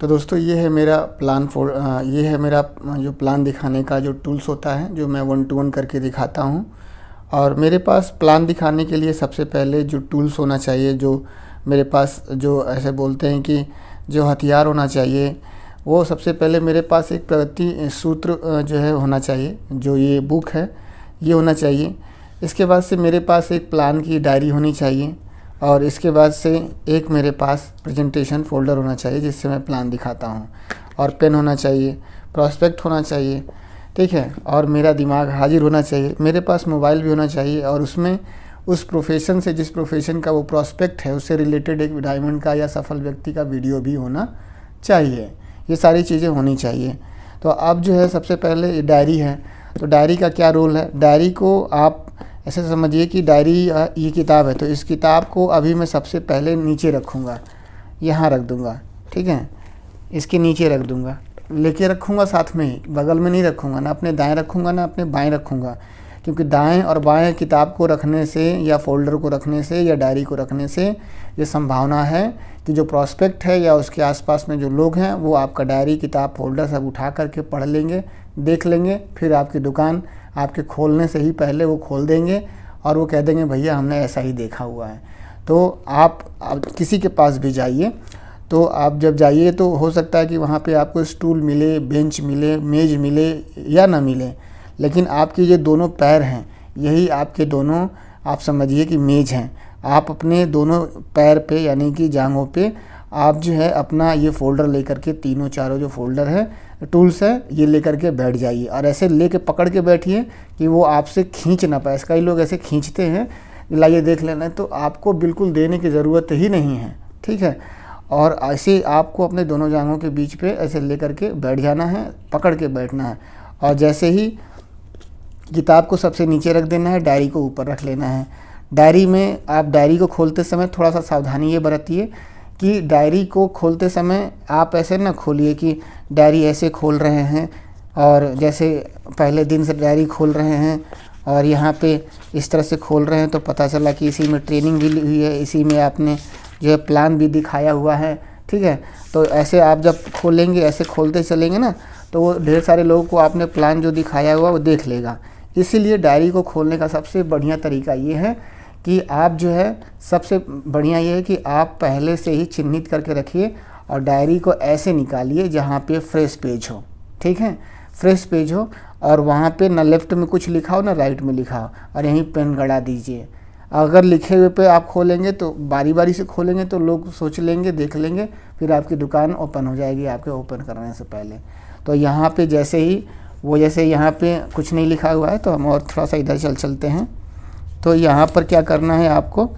तो दोस्तों ये है मेरा प्लान फॉर ये है मेरा जो प्लान दिखाने का जो टूल्स होता है जो मैं वन टू वन करके दिखाता हूँ और मेरे पास प्लान दिखाने के लिए सबसे पहले जो टूल्स होना चाहिए जो मेरे पास जो ऐसे बोलते हैं कि जो हथियार होना चाहिए वो सबसे पहले मेरे पास एक प्रगति सूत्र जो है होना चाहिए जो ये बुक है ये होना चाहिए इसके बाद से मेरे पास एक प्लान की डायरी होनी चाहिए और इसके बाद से एक मेरे पास प्रेजेंटेशन फोल्डर होना चाहिए जिससे मैं प्लान दिखाता हूँ और पेन होना चाहिए प्रोस्पेक्ट होना चाहिए ठीक है और मेरा दिमाग हाजिर होना चाहिए मेरे पास मोबाइल भी होना चाहिए और उसमें उस प्रोफेशन से जिस प्रोफेशन का वो प्रोस्पेक्ट है उससे रिलेटेड एक डायमंड का या सफल व्यक्ति का वीडियो भी होना चाहिए ये सारी चीज़ें होनी चाहिए तो अब जो है सबसे पहले ये डायरी है तो डायरी का क्या रोल है डायरी को आप ऐसे समझिए कि डायरी ये किताब है तो इस किताब को अभी मैं सबसे पहले नीचे रखूँगा यहाँ रख दूँगा ठीक है इसके नीचे रख दूँगा लेके रखूँगा साथ में ही बगल में नहीं रखूँगा ना अपने दाएँ रखूँगा ना अपने बाएँ रखूँगा क्योंकि दाएँ और बाएँ किताब को रखने से या फोल्डर को रखने से या डायरी को रखने से ये संभावना है कि जो प्रॉस्पेक्ट है या उसके आसपास में जो लोग हैं वो आपका डायरी किताब फोल्डर सब उठा करके पढ़ लेंगे देख लेंगे फिर आपकी दुकान आपके खोलने से ही पहले वो खोल देंगे और वो कह देंगे भैया हमने ऐसा ही देखा हुआ है तो आप, आप किसी के पास भी जाइए तो आप जब जाइए तो हो सकता है कि वहाँ पे आपको स्टूल मिले बेंच मिले मेज़ मिले या ना मिले लेकिन आपके ये दोनों पैर हैं यही आपके दोनों आप समझिए कि मेज़ हैं आप अपने दोनों पैर पे यानी कि जांघों पे आप जो है अपना ये फोल्डर लेकर के तीनों चारों जो फोल्डर है टूल्स है ये लेकर के बैठ जाइए और ऐसे ले कर पकड़ के बैठिए कि वो आपसे खींच ना पाए कई लोग ऐसे खींचते हैं लाइए देख लेना तो आपको बिल्कुल देने की ज़रूरत ही नहीं है ठीक है और ऐसे आपको अपने दोनों जानों के बीच पे ऐसे ले करके बैठ जाना है पकड़ के बैठना है और जैसे ही किताब को सबसे नीचे रख देना है डायरी को ऊपर रख लेना है डायरी में आप डायरी को खोलते समय थोड़ा सा सावधानी ये बरतिए कि डायरी को खोलते समय आप ऐसे ना खोलिए कि डायरी ऐसे खोल रहे हैं और जैसे पहले दिन से डायरी खोल रहे हैं और यहाँ पे इस तरह से खोल रहे हैं तो पता चला कि इसी में ट्रेनिंग भी ली हुई है इसी में आपने जो है प्लान भी दिखाया हुआ है ठीक है तो ऐसे आप जब खोलेंगे ऐसे खोलते चलेंगे ना तो वो ढेर सारे लोगों को आपने प्लान जो दिखाया हुआ वो देख लेगा इसीलिए डायरी को खोलने का सबसे बढ़िया तरीका ये है कि आप जो है सबसे बढ़िया ये है कि आप पहले से ही चिन्हित करके रखिए और डायरी को ऐसे निकालिए जहाँ पे फ्रेश पेज हो ठीक है फ्रेश पेज हो और वहाँ पे ना लेफ़्ट में कुछ लिखा हो ना राइट में लिखा हो और यहीं पेन गड़ा दीजिए अगर लिखे हुए पे आप खोलेंगे तो बारी बारी से खोलेंगे तो लोग सोच लेंगे देख लेंगे फिर आपकी दुकान ओपन हो जाएगी आपके ओपन करने से पहले तो यहाँ पे जैसे ही वो जैसे यहाँ पे कुछ नहीं लिखा हुआ है तो हम और थोड़ा सा इधर चल चलते हैं तो यहाँ पर क्या करना है आपको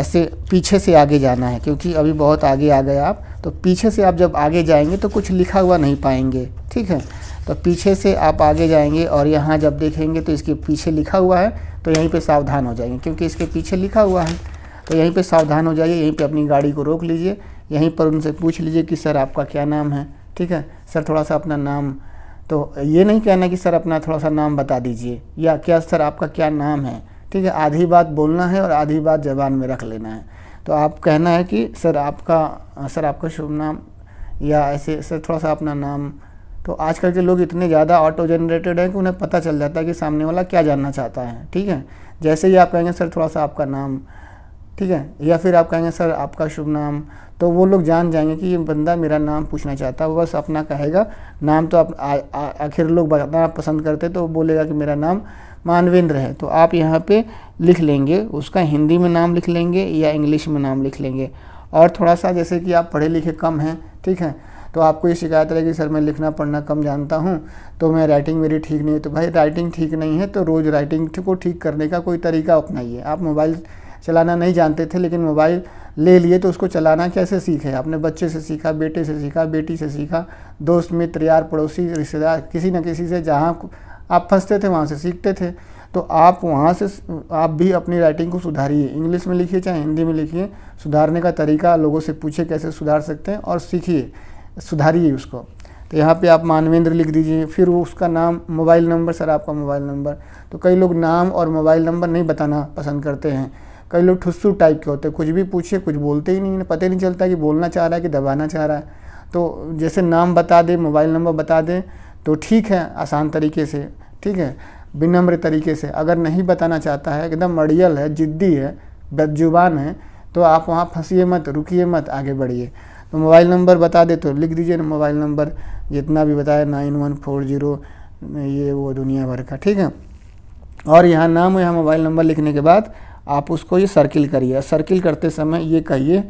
ऐसे पीछे से आगे जाना है क्योंकि अभी बहुत आगे आ गए आप तो पीछे से आप जब आगे जाएंगे तो कुछ लिखा हुआ नहीं पाएंगे ठीक है तो पीछे से आप आगे जाएंगे और यहाँ जब देखेंगे तो इसके पीछे लिखा हुआ है तो यहीं पे सावधान हो जाएंगे क्योंकि इसके पीछे लिखा हुआ है तो यहीं पे सावधान हो जाइए यहीं पे अपनी गाड़ी को रोक लीजिए यहीं पर उनसे पूछ लीजिए कि सर आपका क्या नाम है ठीक है सर थोड़ा सा अपना नाम तो ये नहीं कहना कि सर अपना थोड़ा सा नाम बता दीजिए या क्या सर आपका क्या नाम है ठीक है आधी बात बोलना है और आधी बात जबान में रख लेना है तो आप कहना है कि सर आपका सर आपका शुभ नाम या ऐसे सर थोड़ा सा अपना नाम तो आजकल के लोग इतने ज़्यादा ऑटो जनरेटेड हैं कि उन्हें पता चल जाता है कि सामने वाला क्या जानना चाहता है ठीक है जैसे ही आप कहेंगे सर थोड़ा सा आपका नाम ठीक है या फिर आप कहेंगे सर आपका शुभ नाम तो वो लोग जान जाएंगे कि ये बंदा मेरा नाम पूछना चाहता है वो बस अपना कहेगा नाम तो आप आखिर लोग बताना पसंद करते तो बोलेगा कि मेरा नाम मानवेंद्र है तो आप यहाँ पे लिख लेंगे उसका हिंदी में नाम लिख लेंगे या इंग्लिश में नाम लिख लेंगे और थोड़ा सा जैसे कि आप पढ़े लिखे कम हैं ठीक है तो आपको ये शिकायत रहेगी सर मैं लिखना पढ़ना कम जानता हूँ तो मैं राइटिंग मेरी ठीक नहीं है तो भाई राइटिंग ठीक नहीं है तो रोज़ राइटिंग को ठीक करने का कोई तरीका अपनाइए आप मोबाइल चलाना नहीं जानते थे लेकिन मोबाइल ले लिए तो उसको चलाना कैसे सीखे आपने बच्चे से सीखा बेटे से सीखा बेटी से सीखा दोस्त मित्र यार पड़ोसी रिश्तेदार किसी न किसी से जहाँ आप फंसते थे वहाँ से सीखते थे तो आप वहाँ से आप भी अपनी राइटिंग को सुधारिए इंग्लिश में लिखिए चाहे हिंदी में लिखिए सुधारने का तरीका लोगों से पूछे कैसे सुधार सकते हैं और सीखिए सुधारिए उसको तो यहाँ पे आप मानवेंद्र लिख दीजिए फिर वो उसका नाम मोबाइल नंबर सर आपका मोबाइल नंबर तो कई लोग नाम और मोबाइल नंबर नहीं बताना पसंद करते हैं कई लोग ठुस्सू टाइप के होते हैं कुछ भी पूछिए कुछ बोलते ही नहीं पता नहीं चलता कि बोलना चाह रहा है कि दबाना चाह रहा है तो जैसे नाम बता दें मोबाइल नंबर बता दें तो ठीक है आसान तरीके से ठीक है विनम्र तरीके से अगर नहीं बताना चाहता है एकदम मड़ियल है जिद्दी है बदजुबान है तो आप वहाँ फंसीए मत रुकिए मत आगे बढ़िए तो मोबाइल नंबर बता दे तो लिख दीजिए ना मोबाइल नंबर जितना भी बताया नाइन वन फोर जीरो ये वो दुनिया भर का ठीक है और यहाँ नाम यहाँ मोबाइल नंबर लिखने के बाद आप उसको ये सर्किल करिए सर्किल करते समय ये कहिए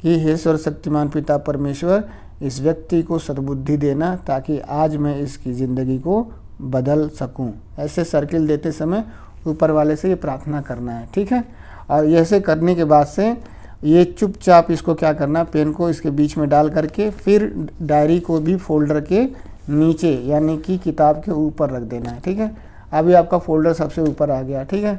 कि हे शक्तिमान पिता परमेश्वर इस व्यक्ति को सद्बुद्धि देना ताकि आज मैं इसकी ज़िंदगी को बदल सकूं ऐसे सर्किल देते समय ऊपर वाले से ये प्रार्थना करना है ठीक है और ऐसे करने के बाद से ये चुपचाप इसको क्या करना पेन को इसके बीच में डाल करके फिर डायरी को भी फोल्डर के नीचे यानी कि किताब के ऊपर रख देना है ठीक है अभी आपका फोल्डर सबसे ऊपर आ गया ठीक है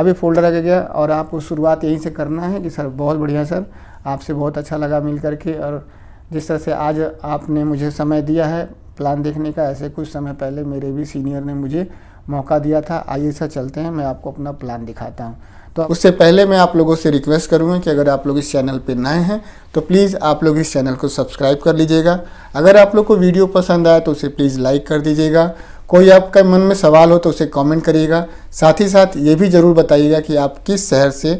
अभी फोल्डर आ गया और आपको शुरुआत यहीं से करना है कि सर बहुत बढ़िया सर आपसे बहुत अच्छा लगा मिल करके और जिस तरह से आज आपने मुझे समय दिया है प्लान देखने का ऐसे कुछ समय पहले मेरे भी सीनियर ने मुझे मौका दिया था आइए सर चलते हैं मैं आपको अपना प्लान दिखाता हूँ तो उससे पहले मैं आप लोगों से रिक्वेस्ट करूँगा कि अगर आप लोग इस चैनल पर नए हैं तो प्लीज़ आप लोग इस चैनल को सब्सक्राइब कर लीजिएगा अगर आप लोग को वीडियो पसंद आए तो उसे प्लीज़ लाइक कर दीजिएगा कोई आपके मन में सवाल हो तो उसे कमेंट करिएगा साथ ही साथ ये भी ज़रूर बताइएगा कि आप किस शहर से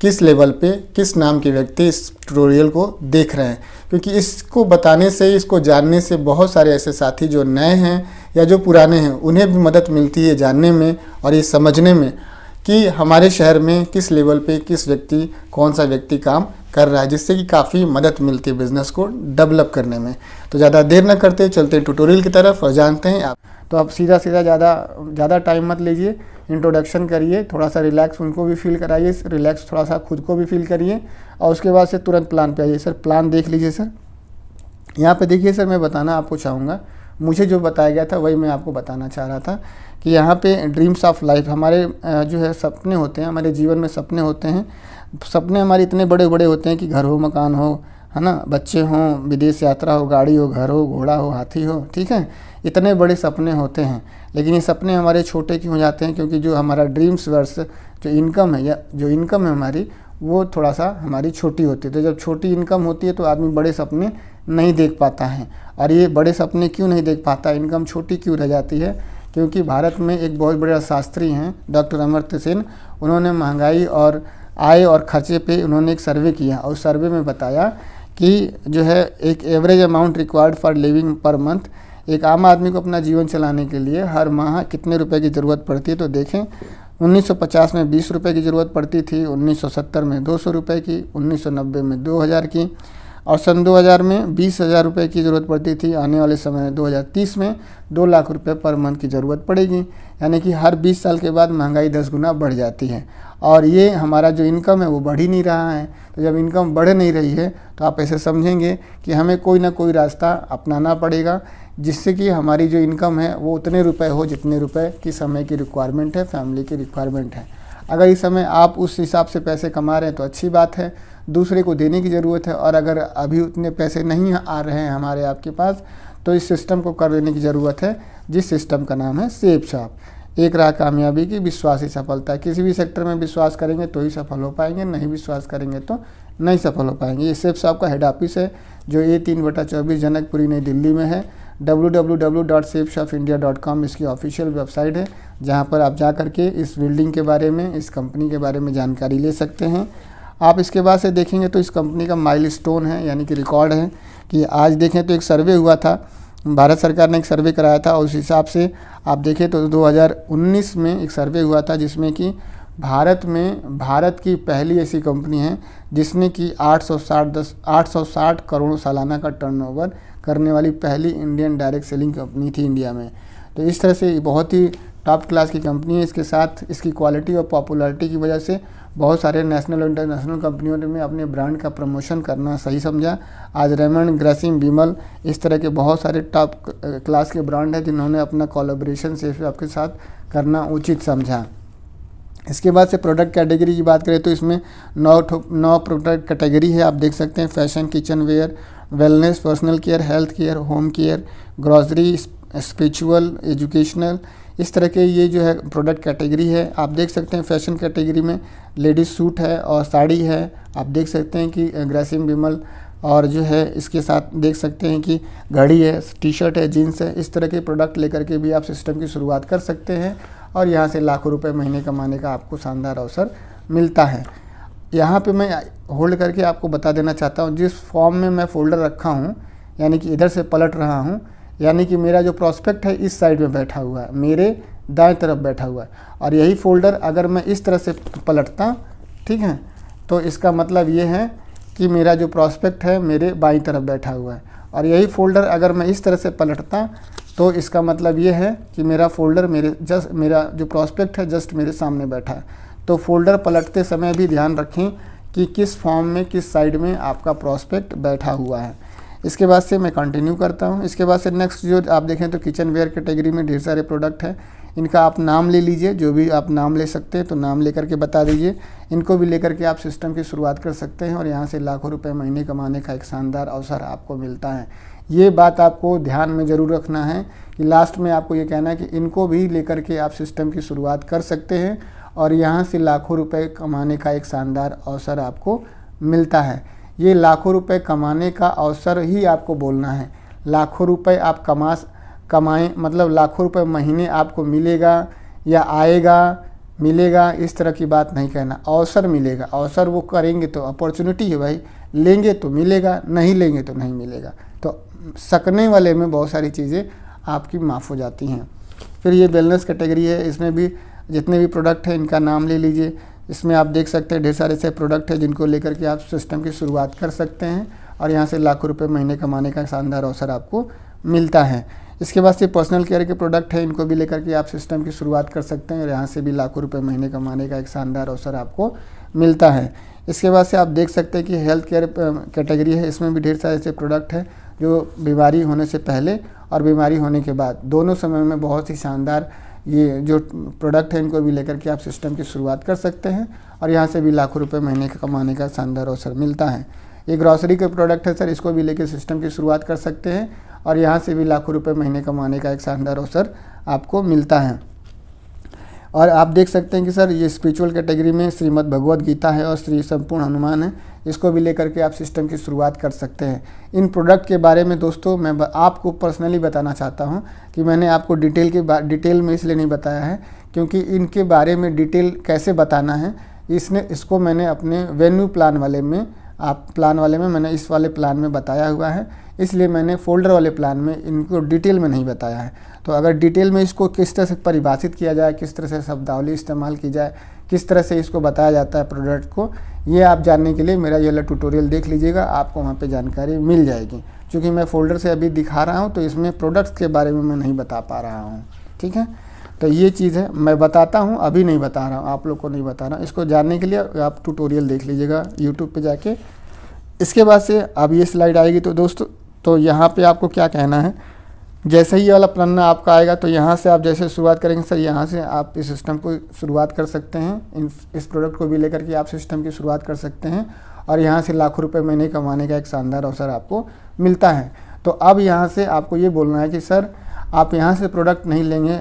किस लेवल पे किस नाम के व्यक्ति इस ट्यूटोरियल को देख रहे हैं क्योंकि इसको बताने से इसको जानने से बहुत सारे ऐसे साथी जो नए हैं या जो पुराने हैं उन्हें भी मदद मिलती है जानने में और ये समझने में कि हमारे शहर में किस लेवल पे किस व्यक्ति कौन सा व्यक्ति काम कर रहा है जिससे कि काफ़ी मदद मिलती है बिज़नेस को डेवलप करने में तो ज़्यादा देर ना करते चलते ट्यूटोरियल की तरफ और जानते हैं आप तो आप सीधा सीधा ज़्यादा ज़्यादा टाइम मत लीजिए इंट्रोडक्शन करिए थोड़ा सा रिलैक्स उनको भी फील कराइए रिलैक्स थोड़ा सा खुद को भी फील करिए और उसके बाद से तुरंत प्लान पे आइए सर प्लान देख लीजिए सर यहाँ पे देखिए सर मैं बताना आपको चाहूँगा मुझे जो बताया गया था वही मैं आपको बताना चाह रहा था कि यहाँ पे ड्रीम्स ऑफ लाइफ हमारे जो है सपने होते हैं हमारे जीवन में सपने होते हैं सपने हमारे इतने बड़े बड़े होते हैं कि घर हो मकान हो है ना बच्चे हों विदेश यात्रा हो गाड़ी हो घर हो घोड़ा हो हाथी हो ठीक है इतने बड़े सपने होते हैं लेकिन ये सपने हमारे छोटे क्यों हो जाते हैं क्योंकि जो हमारा ड्रीम्स वर्स जो इनकम है या जो इनकम है हमारी वो थोड़ा सा हमारी छोटी होती है तो जब छोटी इनकम होती है तो आदमी बड़े सपने नहीं देख पाता है और ये बड़े सपने क्यों नहीं देख पाता इनकम छोटी क्यों रह जाती है क्योंकि भारत में एक बहुत बड़े अर्थशास्त्री हैं डॉक्टर अमर्त्य सेन उन्होंने महंगाई और आय और खर्चे पे उन्होंने एक सर्वे किया और सर्वे में बताया कि जो है एक average amount required for living per month एक आम आदमी को अपना जीवन चलाने के लिए हर माह कितने रुपए की ज़रूरत पड़ती है तो देखें 1950 में बीस रुपये की ज़रूरत पड़ती थी 1970 में दो सौ रुपये की 1990 में 2000 की और सन 2000 में बीस हज़ार रुपये की ज़रूरत पड़ती थी आने वाले समय 2030 में दो लाख रुपये पर मंथ की ज़रूरत पड़ेगी यानी कि हर 20 साल के बाद महंगाई 10 गुना बढ़ जाती है और ये हमारा जो इनकम है वो बढ़ ही नहीं रहा है तो जब इनकम बढ़ नहीं रही है तो आप ऐसे समझेंगे कि हमें कोई ना कोई रास्ता अपनाना पड़ेगा जिससे कि हमारी जो इनकम है वो उतने रुपए हो जितने रुपए की समय की रिक्वायरमेंट है फैमिली की रिक्वायरमेंट है अगर इस समय आप उस हिसाब से पैसे कमा रहे हैं तो अच्छी बात है दूसरे को देने की ज़रूरत है और अगर अभी उतने पैसे नहीं आ रहे हैं हमारे आपके पास तो इस सिस्टम को कर लेने की ज़रूरत है जिस सिस्टम का नाम है सेब शॉप एक राह कामयाबी की विश्वास ही सफलता है किसी भी सेक्टर में विश्वास करेंगे तो ही सफल हो पाएंगे नहीं विश्वास करेंगे तो नहीं सफल हो पाएंगे ये सेब शॉप का हेड ऑफिस है जो ए तीन बटा चौबीस जनकपुरी नई दिल्ली में है www.safeshopindia.com इसकी ऑफिशियल वेबसाइट है जहां पर आप जा करके इस बिल्डिंग के बारे में इस कंपनी के बारे में जानकारी ले सकते हैं आप इसके बाद से देखेंगे तो इस कंपनी का माइलस्टोन है यानी कि रिकॉर्ड है कि आज देखें तो एक सर्वे हुआ था भारत सरकार ने एक सर्वे कराया था और उस हिसाब से आप देखें तो 2019 में एक सर्वे हुआ था जिसमें कि भारत में भारत की पहली ऐसी कंपनी है जिसने कि 860 दस 860 करोड़ सालाना का टर्नओवर करने वाली पहली इंडियन डायरेक्ट सेलिंग कंपनी थी इंडिया में तो इस तरह से बहुत ही टॉप क्लास की कंपनी है इसके साथ इसकी क्वालिटी और पॉपुलरिटी की वजह से बहुत सारे नेशनल और इंटरनेशनल कंपनियों ने अपने ब्रांड का प्रमोशन करना सही समझा आज रेमंड ग्रेसिम बीमल इस तरह के बहुत सारे टॉप क्लास के ब्रांड हैं जिन्होंने अपना कोलाब्रेशन से आपके साथ करना उचित समझा इसके बाद से प्रोडक्ट कैटेगरी की बात करें तो इसमें नौ नौ प्रोडक्ट कैटेगरी है आप देख सकते हैं fashion kitchen ware wellness personal care health care home care grocery spiritual educational इस तरह के ये जो है प्रोडक्ट कैटेगरी है आप देख सकते हैं फैशन कैटेगरी में लेडीज सूट है और साड़ी है आप देख सकते हैं कि ग्रेसिम बिमल और जो है इसके साथ देख सकते हैं कि घड़ी है टी शर्ट है जीन्स है इस तरह के प्रोडक्ट लेकर के भी आप सिस्टम की शुरुआत कर सकते हैं और यहाँ से लाखों रुपये महीने कमाने का आपको शानदार अवसर मिलता है यहाँ पे मैं होल्ड करके आपको बता देना चाहता हूँ जिस फॉर्म में मैं फोल्डर रखा हूँ यानी कि इधर से पलट रहा हूँ यानी कि मेरा जो प्रॉस्पेक्ट है इस साइड में बैठा हुआ है मेरे दाएं तरफ बैठा हुआ है और यही फोल्डर अगर मैं इस तरह से पलटता ठीक है तो इसका मतलब ये है कि मेरा जो प्रॉस्पेक्ट है मेरे बाई तरफ बैठा हुआ है और यही फोल्डर अगर मैं इस तरह से पलटता तो इसका मतलब ये है कि मेरा फोल्डर मेरे जस्ट मेरा जो प्रॉस्पेक्ट है जस्ट मेरे सामने बैठा है तो फोल्डर पलटते समय भी ध्यान रखें कि किस फॉर्म में किस साइड में आपका प्रॉस्पेक्ट बैठा हुआ है इसके बाद से मैं कंटिन्यू करता हूँ इसके बाद से नेक्स्ट जो आप देखें तो किचन वेयर कैटेगरी में ढेर सारे प्रोडक्ट हैं इनका आप नाम ले लीजिए जो भी आप नाम ले सकते हैं तो नाम लेकर के बता दीजिए इनको भी लेकर के आप सिस्टम की शुरुआत कर सकते हैं और यहाँ से लाखों रुपए महीने कमाने का एक शानदार अवसर आपको मिलता है ये बात आपको ध्यान में ज़रूर रखना है कि लास्ट में आपको ये कहना है कि इनको भी लेकर के आप सिस्टम की शुरुआत कर सकते हैं और यहाँ से लाखों रुपए कमाने का एक शानदार अवसर आपको मिलता है ये लाखों रुपए कमाने का अवसर ही आपको बोलना है लाखों रुपए आप कमा कमाएँ मतलब लाखों रुपए महीने आपको मिलेगा या आएगा मिलेगा इस तरह की बात नहीं कहना अवसर मिलेगा अवसर वो करेंगे तो अपॉर्चुनिटी है भाई लेंगे तो मिलेगा नहीं लेंगे तो नहीं मिलेगा तो सकने वाले में बहुत सारी चीज़ें आपकी माफ़ हो जाती हैं फिर ये वेलनेस कैटेगरी है इसमें भी जितने भी प्रोडक्ट हैं इनका नाम ले लीजिए इसमें आप देख सकते हैं ढेर सारे ऐसे प्रोडक्ट हैं जिनको लेकर के आप सिस्टम की शुरुआत कर सकते हैं और यहाँ से लाखों रुपये महीने कमाने का शानदार अवसर आपको मिलता है इसके बाद से पर्सनल केयर के प्रोडक्ट हैं इनको भी लेकर के आप सिस्टम की शुरुआत कर सकते हैं और यहाँ से भी लाखों रुपये महीने कमाने का एक शानदार अवसर आपको मिलता है इसके बाद से आप देख सकते हैं कि हेल्थ केयर कैटेगरी है इसमें भी ढेर सारे ऐसे प्रोडक्ट हैं जो बीमारी होने से पहले और बीमारी होने के बाद दोनों समय में बहुत ही शानदार ये जो प्रोडक्ट है इनको भी लेकर के आप सिस्टम की शुरुआत कर सकते हैं और यहाँ से भी लाखों रुपये महीने का कमाने का शानदार अवसर मिलता है ये ग्रॉसरी का प्रोडक्ट है सर इसको भी लेकर सिस्टम की शुरुआत कर सकते हैं और यहाँ से भी लाखों रुपये महीने कमाने का एक शानदार अवसर आपको मिलता है और आप देख सकते हैं कि सर ये स्पिरिचुअल कैटेगरी में श्रीमद भगवद गीता है और श्री संपूर्ण हनुमान है इसको भी लेकर के आप सिस्टम की शुरुआत कर सकते हैं इन प्रोडक्ट के बारे में दोस्तों मैं आपको पर्सनली बताना चाहता हूँ कि मैंने आपको डिटेल के डिटेल में इसलिए नहीं बताया है क्योंकि इनके बारे में डिटेल कैसे बताना है इसने इसको मैंने अपने वेन्यू प्लान वाले में आप प्लान वाले में मैंने इस वाले प्लान में बताया हुआ है इसलिए मैंने फोल्डर वाले प्लान में इनको डिटेल में नहीं बताया है तो अगर डिटेल में इसको किस तरह से परिभाषित किया जाए किस तरह से शब्दावली इस्तेमाल की जाए किस तरह से इसको बताया जाता है प्रोडक्ट को ये आप जानने के लिए मेरा ये वाला ट्यूटोरियल देख लीजिएगा आपको वहाँ पे जानकारी मिल जाएगी चूँकि मैं फ़ोल्डर से अभी दिखा रहा हूँ तो इसमें प्रोडक्ट्स के बारे में मैं नहीं बता पा रहा हूँ ठीक है तो ये चीज़ है मैं बताता हूँ अभी नहीं बता रहा हूँ आप लोग को नहीं बता रहा हूँ इसको जानने के लिए आप टूटोरियल देख लीजिएगा यूट्यूब पर जाके इसके बाद से अब ये स्लाइड आएगी तो दोस्तों तो यहाँ पर आपको क्या कहना है जैसे ही ये वाला पन्ना आपका आएगा तो यहाँ से आप जैसे शुरुआत करेंगे सर यहाँ से आप इस सिस्टम को शुरुआत कर सकते हैं इस प्रोडक्ट को भी लेकर के आप सिस्टम की शुरुआत कर सकते हैं और यहाँ से लाखों रुपए महीने कमाने का एक शानदार अवसर आपको मिलता है तो अब यहाँ से आपको ये बोलना है कि सर आप यहाँ से प्रोडक्ट नहीं लेंगे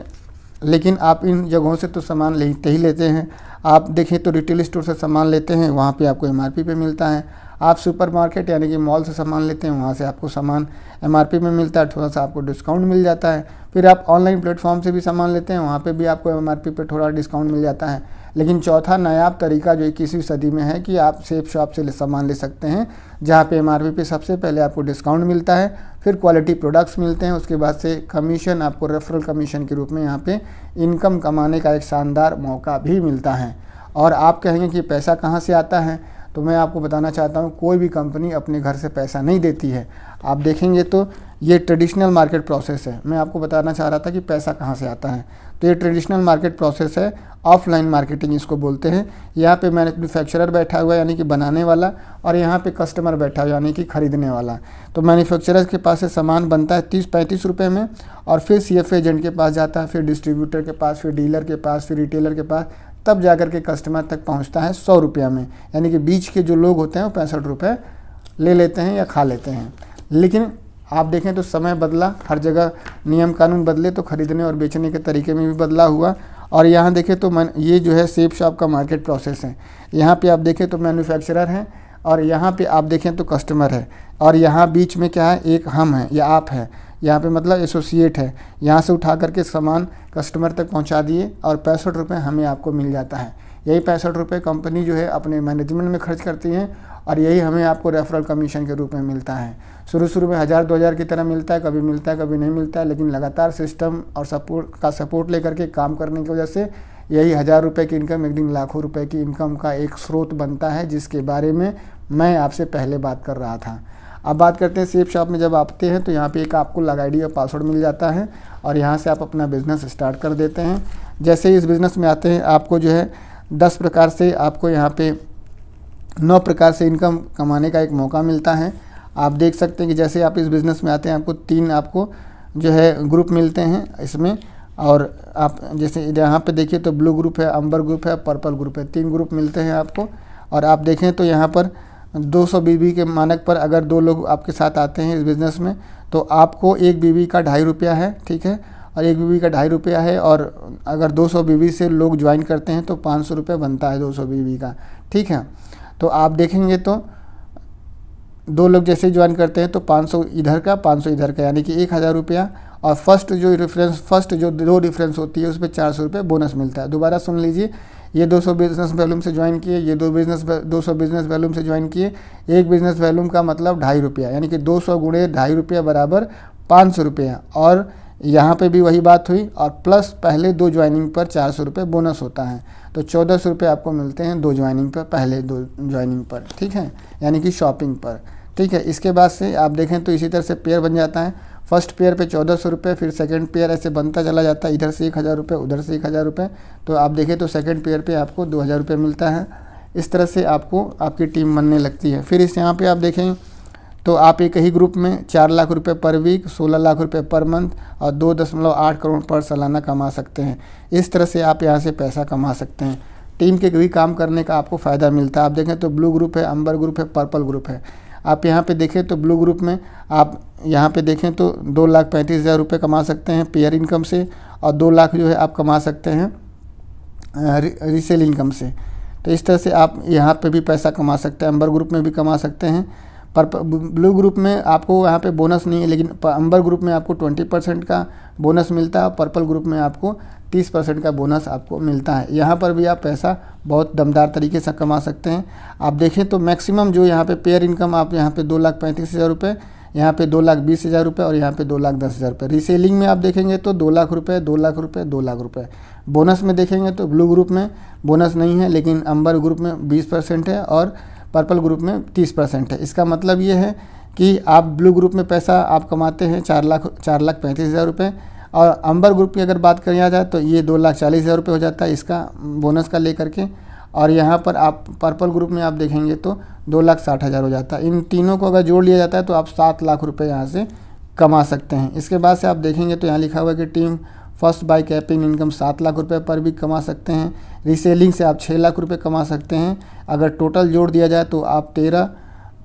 लेकिन आप इन जगहों से तो सामान लेते ही लेते हैं आप देखें तो रिटेल स्टोर से सामान लेते हैं वहाँ पे आपको एम पे मिलता है आप सुपरमार्केट यानी कि मॉल से सामान लेते हैं वहाँ से आपको सामान एमआरपी में मिलता है थोड़ा सा आपको डिस्काउंट मिल जाता है फिर आप ऑनलाइन प्लेटफॉर्म से भी सामान लेते हैं वहाँ पर भी आपको एम आर थोड़ा डिस्काउंट मिल जाता है लेकिन चौथा नायाब तरीका जो इक्कीसवीं सदी में है कि आप सेफ शॉप से सामान ले सकते हैं जहाँ पे एम पे सबसे पहले आपको डिस्काउंट मिलता है फिर क्वालिटी प्रोडक्ट्स मिलते हैं उसके बाद से कमीशन आपको रेफरल कमीशन के रूप में यहाँ पे इनकम कमाने का एक शानदार मौका भी मिलता है और आप कहेंगे कि पैसा कहाँ से आता है तो मैं आपको बताना चाहता हूँ कोई भी कंपनी अपने घर से पैसा नहीं देती है आप देखेंगे तो ये ट्रेडिशनल मार्केट प्रोसेस है मैं आपको बताना चाह रहा था कि पैसा कहाँ से आता है तो ये ट्रेडिशनल मार्केट प्रोसेस है ऑफलाइन मार्केटिंग इसको बोलते हैं यहाँ पे मैन्युफैक्चरर बैठा हुआ है यानी कि बनाने वाला और यहाँ पे कस्टमर बैठा हुआ यानी कि खरीदने वाला तो मैन्युफैक्चरर के पास से सामान बनता है तीस पैंतीस रुपये में और फिर सी एजेंट के पास जाता है फिर डिस्ट्रीब्यूटर के पास फिर डीलर के पास फिर रिटेलर के पास तब जा के कस्टमर तक पहुंचता है सौ रुपया में यानी कि बीच के जो लोग होते हैं वो पैंसठ रुपये ले लेते हैं या खा लेते हैं लेकिन आप देखें तो समय बदला हर जगह नियम कानून बदले तो ख़रीदने और बेचने के तरीके में भी बदला हुआ और यहाँ देखें तो मन ये जो है सेब शॉप का मार्केट प्रोसेस है यहाँ पर आप देखें तो मैन्युफैक्चरर हैं और यहाँ पे आप देखें तो कस्टमर है और यहाँ बीच में क्या है एक हम हैं या आप हैं यहाँ पे मतलब एसोसिएट है यहाँ से उठा करके सामान कस्टमर तक पहुँचा दिए और पैंसठ रुपये हमें आपको मिल जाता है यही पैंसठ रुपये कंपनी जो है अपने मैनेजमेंट में खर्च करती है और यही हमें आपको रेफरल कमीशन के रूप में मिलता है शुरू शुरू में हज़ार दो हज़ार की तरह मिलता है कभी मिलता है कभी नहीं मिलता है लेकिन लगातार सिस्टम और सपोर्ट का सपोर्ट लेकर के काम करने की वजह से यही हज़ार रुपये की इनकम एक दिन लाखों रुपये की इनकम का एक स्रोत बनता है जिसके बारे में मैं आपसे पहले बात कर रहा था अब बात करते हैं सेफ शॉप में जब आते हैं तो यहाँ पे एक आपको लग आई और पासवर्ड मिल जाता है और यहाँ से आप अपना बिज़नेस स्टार्ट कर देते हैं जैसे ही इस बिज़नेस में आते हैं आपको जो है दस प्रकार से आपको यहाँ पर नौ प्रकार से इनकम कमाने का एक मौका मिलता है आप देख सकते हैं कि जैसे आप इस बिज़नेस में आते हैं आपको तीन आपको जो है ग्रुप मिलते हैं इसमें और आप जैसे यहाँ पे देखिए तो ब्लू ग्रुप है अंबर ग्रुप है पर्पल ग्रुप है तीन ग्रुप मिलते हैं आपको और आप देखें तो यहाँ पर 200 बीबी के मानक पर अगर दो लोग आपके साथ आते हैं इस बिज़नेस में तो आपको एक बीबी का ढाई रुपया है ठीक है और एक बीबी का ढाई रुपया है और अगर 200 बीबी से लोग ज्वाइन करते हैं तो पाँच सौ रुपये बनता है 200 बीबी का ठीक है तो आप देखेंगे तो दो लोग जैसे ज्वाइन करते हैं तो 500 इधर का 500 इधर का यानी कि एक हज़ार रुपया और फर्स्ट जो रेफरेंस फर्स्ट जो दो रेफरेंस होती है उस पर चार सौ रुपये बोनस मिलता है दोबारा सुन लीजिए ये 200 बिजनेस वैल्यूम से ज्वाइन किए ये दो बिजनेस दो सौ बिजनेस वैल्यूम से ज्वाइन किए एक बिजनेस वैल्यूम का मतलब ढाई रुपया यानी कि दो सौ गुणे ढाई रुपया बराबर पाँच सौ रुपया और यहाँ पे भी वही बात हुई और प्लस पहले दो ज्वाइनिंग पर चार सौ रुपये बोनस होता है तो चौदह सौ रुपये आपको मिलते हैं दो ज्वाइनिंग पर पहले दो ज्वाइनिंग पर ठीक है यानी कि शॉपिंग पर ठीक है इसके बाद से आप देखें तो इसी तरह से पेयर बन जाता है फर्स्ट पेयर पे चौदह सौ रुपये फिर सेकंड पेयर ऐसे बनता चला जाता है इधर से एक हज़ार रुपये उधर से एक हज़ार रुपये तो आप देखें तो सेकंड पेयर पे आपको दो हज़ार रुपये मिलता है इस तरह से आपको आपकी टीम बनने लगती है फिर इस यहाँ पे आप देखें तो आप एक ही ग्रुप में चार लाख रुपये पर वीक सोलह लाख रुपये पर मंथ और दो दशमलव आठ करोड़ पर सालाना कमा सकते हैं इस तरह से आप यहाँ से पैसा कमा सकते हैं टीम के भी काम करने का आपको फ़ायदा मिलता है आप देखें तो ब्लू ग्रुप है अंबर ग्रुप है पर्पल ग्रुप है आप यहाँ पे देखें तो ब्लू ग्रुप में आप यहाँ पे देखें तो दो लाख पैंतीस हज़ार रुपये कमा सकते हैं पेयर इनकम से और दो लाख जो है आप कमा सकते हैं रीसेल इनकम से तो इस तरह से आप यहाँ पे भी पैसा कमा सकते हैं अंबर ग्रुप में भी कमा सकते हैं पर ब्लू ग्रुप में आपको यहाँ पे बोनस नहीं है लेकिन अंबर ग्रुप में आपको 20 परसेंट का बोनस मिलता है पर्पल ग्रुप में आपको तीस परसेंट का बोनस आपको मिलता है यहाँ पर भी आप पैसा बहुत दमदार तरीके से कमा सकते हैं आप देखें तो मैक्सिमम जो यहाँ पे पेयर इनकम आप यहाँ पे दो लाख पैंतीस हज़ार रुपये यहाँ पे दो लाख बीस हज़ार रुपये और यहाँ पे दो लाख दस हज़ार रुपये रीसेलिंग में आप देखेंगे तो दो लाख रुपये दो लाख रुपये दो लाख रुपये बोनस में देखेंगे तो ब्लू ग्रुप में बोनस नहीं है लेकिन अंबर ग्रुप में बीस परसेंट है और पर्पल ग्रुप में तीस परसेंट है इसका मतलब ये है कि आप ब्लू ग्रुप में पैसा आप कमाते हैं चार लाख चार लाख पैंतीस हज़ार रुपये और अंबर ग्रुप की अगर बात किया जाए तो ये दो लाख चालीस हज़ार रुपये हो जाता है इसका बोनस का लेकर के और यहाँ पर आप पर्पल ग्रुप में आप देखेंगे तो दो लाख साठ हज़ार हो जाता है इन तीनों को अगर जोड़ लिया जाता है तो आप सात लाख रुपये यहाँ से कमा सकते हैं इसके बाद से आप देखेंगे तो यहाँ लिखा हुआ है कि team first by capping income सात लाख रुपये पर भी कमा सकते हैं रीसेलिंग से आप छः लाख रुपये कमा सकते हैं अगर टोटल जोड़ दिया जाए तो आप तेरह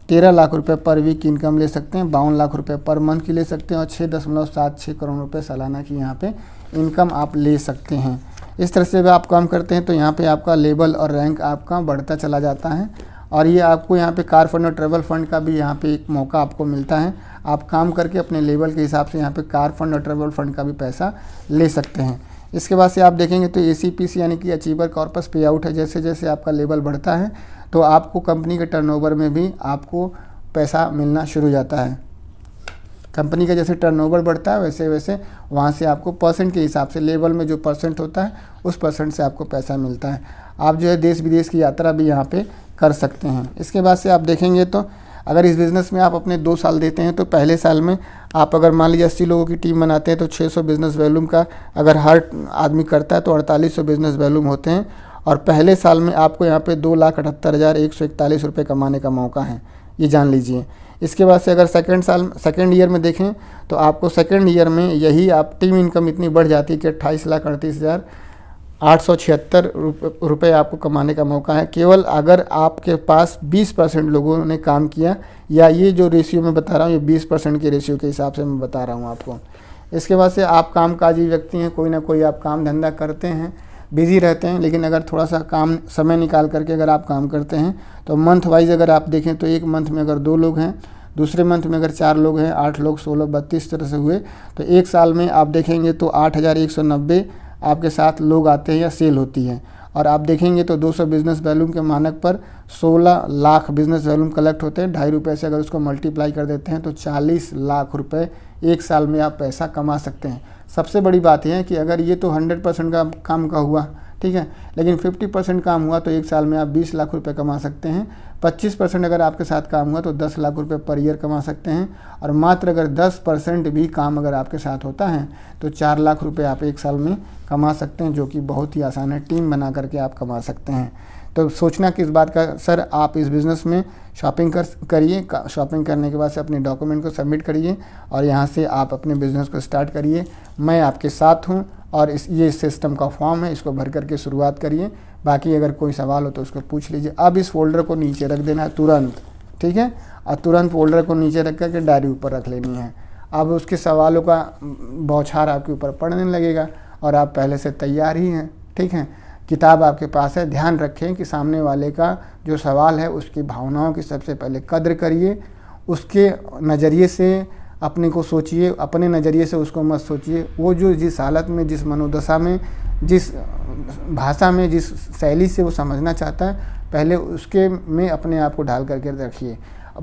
तेरह लाख रुपए पर वीक इनकम ले सकते हैं बावन लाख रुपए पर मंथ की ले सकते हैं और छः दशमलव सात छः करोड़ रुपए सालाना की यहाँ पे इनकम आप ले सकते हैं इस तरह से अगर आप काम करते हैं तो यहाँ पे आपका लेवल और रैंक आपका बढ़ता चला जाता है और ये आपको यहाँ पे कार फंड और ट्रेवल फंड का भी यहाँ पे एक मौका आपको मिलता है आप काम करके अपने लेवल के हिसाब से यहाँ पर कार फंड और ट्रेवल फंड का भी पैसा ले सकते हैं इसके बाद से आप देखेंगे तो ए यानी कि अचीवर कॉर्पस पे आउट है जैसे जैसे आपका लेवल बढ़ता है तो आपको कंपनी के टर्नओवर में भी आपको पैसा मिलना शुरू जाता है कंपनी का जैसे टर्नओवर बढ़ता है वैसे वैसे वहाँ से आपको परसेंट के हिसाब से लेवल में जो परसेंट होता है उस परसेंट से आपको पैसा मिलता है आप जो है देश विदेश की यात्रा भी यहाँ पे कर सकते हैं इसके बाद से आप देखेंगे तो अगर इस बिज़नेस में आप अपने दो साल देते हैं तो पहले साल में आप अगर मान लीजिए अस्सी लोगों की टीम बनाते हैं तो 600 बिज़नेस वैल्यूम का अगर हर आदमी करता है तो 4800 बिज़नेस वैल्यूम होते हैं और पहले साल में आपको यहाँ पे दो लाख अठहत्तर हज़ार एक सौ इकतालीस रुपये कमाने का मौका है ये जान लीजिए इसके बाद से अगर सेकेंड साल सेकेंड ईयर में देखें तो आपको सेकेंड ईयर में यही आप टीम इनकम इतनी बढ़ जाती है कि अट्ठाईस लाख अड़तीस हज़ार आठ सौ छिहत्तर रुपये आपको कमाने का मौका है केवल अगर आपके पास 20 परसेंट लोगों ने काम किया या ये जो रेशियो मैं बता रहा हूँ ये 20 परसेंट के रेशियो के हिसाब से मैं बता रहा हूँ आपको इसके बाद से आप कामकाजी व्यक्ति हैं कोई ना कोई आप काम धंधा करते हैं बिज़ी रहते हैं लेकिन अगर थोड़ा सा काम समय निकाल करके अगर आप काम करते हैं तो मंथ वाइज अगर आप देखें तो एक मंथ में अगर दो लोग हैं दूसरे मंथ में अगर चार लोग हैं आठ लोग सोलह बत्तीस तरह से हुए तो एक साल में आप देखेंगे तो आठ हज़ार एक सौ नब्बे आपके साथ लोग आते हैं या सेल होती है और आप देखेंगे तो 200 बिजनेस वैल्यूम के मानक पर 16 लाख बिजनेस वैल्यूम कलेक्ट होते हैं ढाई रुपये से अगर उसको मल्टीप्लाई कर देते हैं तो 40 लाख रुपए एक साल में आप पैसा कमा सकते हैं सबसे बड़ी बात यह है कि अगर ये तो 100 परसेंट का काम का हुआ ठीक है लेकिन 50 परसेंट काम हुआ तो एक साल में आप 20 लाख रुपए कमा सकते हैं 25 परसेंट अगर आपके साथ काम हुआ तो 10 लाख रुपए पर ईयर कमा सकते हैं और मात्र अगर 10 परसेंट भी काम अगर आपके साथ होता है तो 4 लाख रुपए आप एक साल में कमा सकते हैं जो कि बहुत ही आसान है टीम बना करके आप कमा सकते हैं तो सोचना किस बात का सर आप इस बिज़नेस में शॉपिंग कर करिए शॉपिंग करने के बाद से अपने डॉक्यूमेंट को सबमिट करिए और यहाँ से आप अपने बिज़नेस को स्टार्ट करिए मैं आपके साथ हूँ और इस ये इस सिस्टम का फॉर्म है इसको भर करके शुरुआत करिए बाकी अगर कोई सवाल हो तो उसको पूछ लीजिए अब इस फोल्डर को नीचे रख देना है तुरंत ठीक है और तुरंत फोल्डर को नीचे रख करके डायरी ऊपर रख लेनी है अब उसके सवालों का बौछार आपके ऊपर पड़ने लगेगा और आप पहले से तैयार ही हैं ठीक है किताब आपके पास है ध्यान रखें कि सामने वाले का जो सवाल है उसकी भावनाओं की सबसे पहले कद्र करिए उसके नज़रिए से अपने को सोचिए अपने नज़रिए से उसको मत सोचिए वो जो जिस हालत में जिस मनोदशा में जिस भाषा में जिस शैली से वो समझना चाहता है पहले उसके में अपने आप को ढाल करके रखिए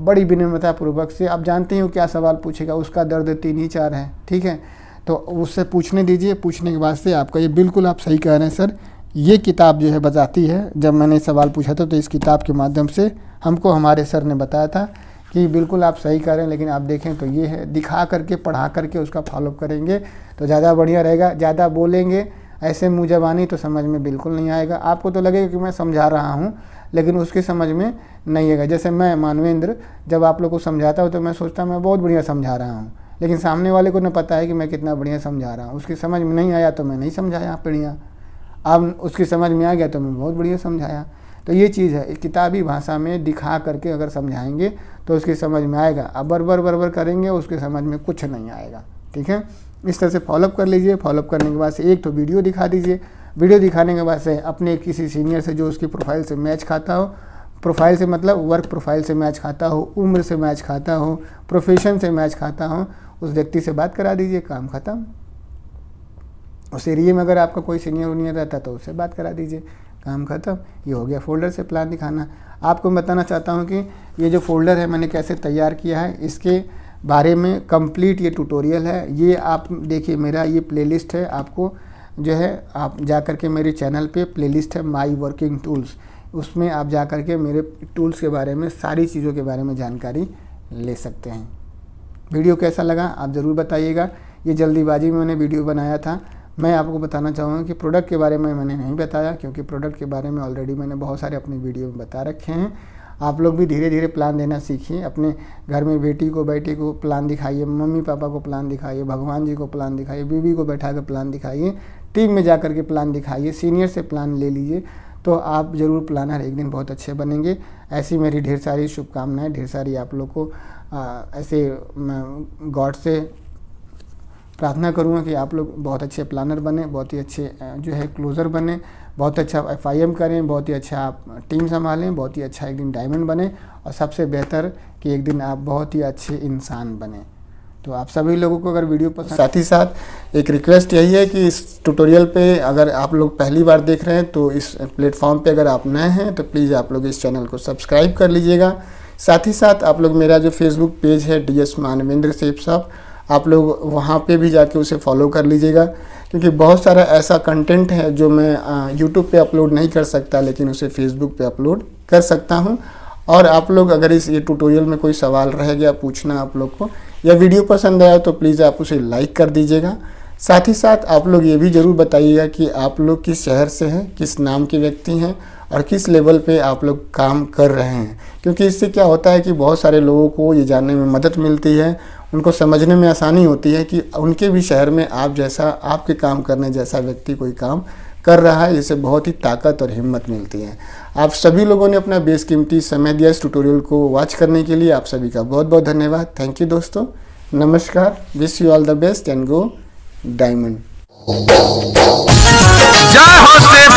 बड़ी विनम्रता पूर्वक से आप जानते हो क्या सवाल पूछेगा उसका दर्द तीन ही चार है ठीक है तो उससे पूछने दीजिए पूछने के बाद से आपका ये बिल्कुल आप सही कह रहे हैं सर ये किताब जो है बताती है जब मैंने सवाल पूछा था तो इस किताब के माध्यम से हमको हमारे सर ने बताया था कि बिल्कुल आप सही करें लेकिन आप देखें तो ये है दिखा करके पढ़ा करके उसका फॉलोअप करेंगे तो ज़्यादा बढ़िया रहेगा ज़्यादा बोलेंगे ऐसे मुँह जबानी तो समझ में बिल्कुल नहीं आएगा आपको तो लगेगा कि मैं समझा रहा हूँ लेकिन उसकी समझ में नहीं आएगा जैसे मैं मानवेंद्र जब आप लोग को समझाता हूँ तो मैं सोचता मैं बहुत बढ़िया समझा रहा हूँ लेकिन सामने वाले को ना पता है कि मैं कितना बढ़िया समझा रहा हूँ उसकी समझ में नहीं आया तो मैं नहीं समझाया बढ़िया अब उसकी समझ में आ गया तो मैं बहुत बढ़िया समझाया तो ये चीज़ है किताबी भाषा में दिखा करके अगर समझाएंगे तो उसकी समझ में आएगा अब बरबर बरबर करेंगे उसके समझ में कुछ नहीं आएगा ठीक है इस तरह से फॉलोअप कर लीजिए फॉलोअप करने के बाद से एक तो वीडियो दिखा दीजिए वीडियो दिखाने के बाद से अपने किसी सीनियर से जो उसकी प्रोफाइल से मैच खाता हो प्रोफाइल से मतलब वर्क प्रोफाइल से मैच खाता हो उम्र से मैच खाता हो प्रोफेशन से मैच खाता हो उस व्यक्ति से बात करा दीजिए काम ख़त्म उस एरिए में अगर आपका कोई सीनियर वीनियर रहता तो उससे बात करा दीजिए काम ख़त्म ये हो गया फोल्डर से प्लान दिखाना आपको मैं बताना चाहता हूँ कि ये जो फोल्डर है मैंने कैसे तैयार किया है इसके बारे में कंप्लीट ये ट्यूटोरियल है ये आप देखिए मेरा ये प्लेलिस्ट है आपको जो है आप जा कर के मेरे चैनल पे प्लेलिस्ट है माई वर्किंग टूल्स उसमें आप जा कर के मेरे टूल्स के बारे में सारी चीज़ों के बारे में जानकारी ले सकते हैं वीडियो कैसा लगा आप ज़रूर बताइएगा ये जल्दीबाजी में मैंने वीडियो बनाया था मैं आपको बताना चाहूँगा कि प्रोडक्ट के बारे में मैंने नहीं बताया क्योंकि प्रोडक्ट के बारे में ऑलरेडी मैंने बहुत सारे अपनी वीडियो में बता रखे हैं आप लोग भी धीरे धीरे प्लान देना सीखिए अपने घर में बेटी को बेटे को प्लान दिखाइए मम्मी पापा को प्लान दिखाइए भगवान जी को प्लान दिखाइए बीवी को बैठा कर प्लान दिखाइए टीम में जा के प्लान दिखाइए सीनियर से प्लान ले लीजिए तो आप ज़रूर प्लानर एक दिन बहुत अच्छे बनेंगे ऐसी मेरी ढेर सारी शुभकामनाएं ढेर सारी आप लोग को आ, ऐसे गॉड से प्रार्थना करूँगा कि आप लोग बहुत अच्छे प्लानर बने बहुत ही अच्छे जो है क्लोज़र बने बहुत अच्छा एफ करें बहुत ही अच्छा आप टीम संभालें बहुत ही अच्छा एक दिन डायमंड बने और सबसे बेहतर कि एक दिन आप बहुत ही अच्छे इंसान बने तो आप सभी लोगों को अगर वीडियो पसंद साथ ही साथ एक रिक्वेस्ट यही है कि इस ट्यूटोरियल पे अगर आप लोग पहली बार देख रहे हैं तो इस प्लेटफॉर्म पे अगर आप नए हैं तो प्लीज़ आप लोग इस चैनल को सब्सक्राइब कर लीजिएगा साथ ही साथ आप लोग मेरा जो फेसबुक पेज है डी एस मानवेंद्र सेफ साहब आप लोग वहाँ पे भी जाके उसे फॉलो कर लीजिएगा क्योंकि बहुत सारा ऐसा कंटेंट है जो मैं यूट्यूब पे अपलोड नहीं कर सकता लेकिन उसे फेसबुक पे अपलोड कर सकता हूँ और आप लोग अगर इस ये ट्यूटोरियल में कोई सवाल रह गया पूछना आप लोग को या वीडियो पसंद आया तो प्लीज़ आप उसे लाइक कर दीजिएगा साथ ही साथ आप लोग ये भी ज़रूर बताइएगा कि आप लोग किस शहर से हैं किस नाम के व्यक्ति हैं और किस लेवल पे आप लोग काम कर रहे हैं क्योंकि इससे क्या होता है कि बहुत सारे लोगों को ये जानने में मदद मिलती है उनको समझने में आसानी होती है कि उनके भी शहर में आप जैसा आपके काम करने जैसा व्यक्ति कोई काम कर रहा है जिसे बहुत ही ताकत और हिम्मत मिलती है आप सभी लोगों ने अपना बेसकीमती समय दिया इस ट्यूटोरियल को वॉच करने के लिए आप सभी का बहुत बहुत धन्यवाद थैंक यू दोस्तों नमस्कार wish you all the best and go diamond जय हो